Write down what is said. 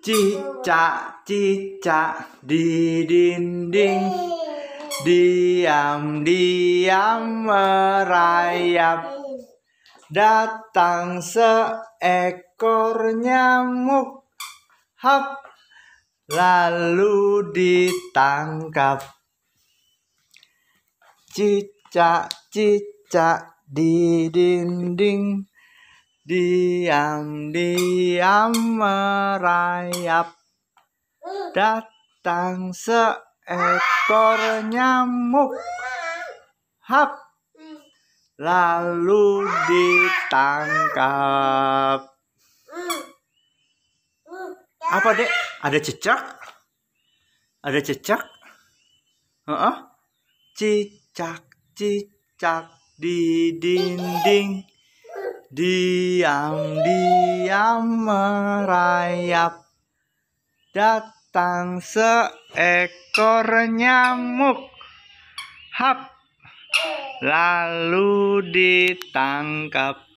Cicak cicak di dinding Diam-diam merayap Datang seekor nyamuk Hap Lalu ditangkap Cicak cicak di dinding diam-diam merayap datang seekor nyamuk hap lalu ditangkap apa dek ada cicak ada cicak uh -uh. cicak cicak di dinding diam-diam merayap datang seekor nyamuk hap lalu ditangkap